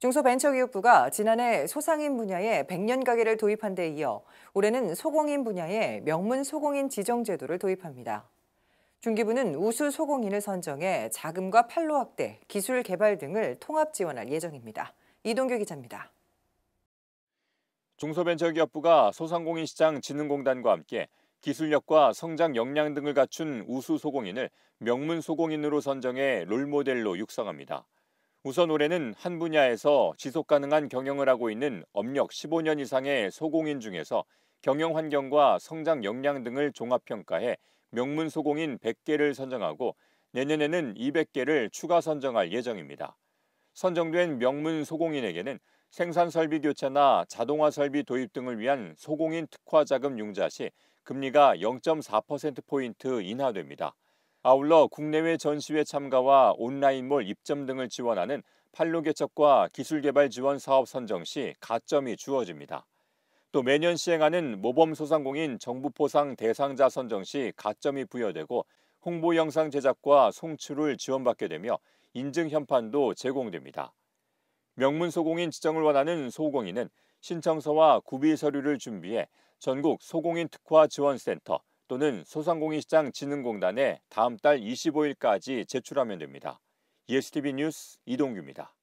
중소벤처기업부가 지난해 소상인 분야에 100년 가게를 도입한 데 이어 올해는 소공인 분야에 명문 소공인 지정 제도를 도입합니다. 중기부는 우수 소공인을 선정해 자금과 판로 확대, 기술 개발 등을 통합 지원할 예정입니다. 이동규 기자입니다. 중소벤처기업부가 소상공인 시장 진흥공단과 함께 기술력과 성장 역량 등을 갖춘 우수 소공인을 명문 소공인으로 선정해 롤모델로 육성합니다. 우선 올해는 한 분야에서 지속 가능한 경영을 하고 있는 업력 15년 이상의 소공인 중에서 경영 환경과 성장 역량 등을 종합 평가해 명문 소공인 100개를 선정하고 내년에는 200개를 추가 선정할 예정입니다. 선정된 명문 소공인에게는 생산 설비 교체나 자동화 설비 도입 등을 위한 소공인 특화 자금 융자 시 금리가 0.4%포인트 인하됩니다. 아울러 국내외 전시회 참가와 온라인몰 입점 등을 지원하는 판로 개척과 기술개발 지원 사업 선정 시 가점이 주어집니다. 또 매년 시행하는 모범 소상공인 정부 포상 대상자 선정 시 가점이 부여되고 홍보 영상 제작과 송출을 지원받게 되며 인증 현판도 제공됩니다. 명문 소공인 지정을 원하는 소공인은 신청서와 구비 서류를 준비해 전국 소공인 특화 지원센터 또는 소상공인시장진흥공단에 다음 달 25일까지 제출하면 됩니다. ESTV 뉴스 이동규입니다.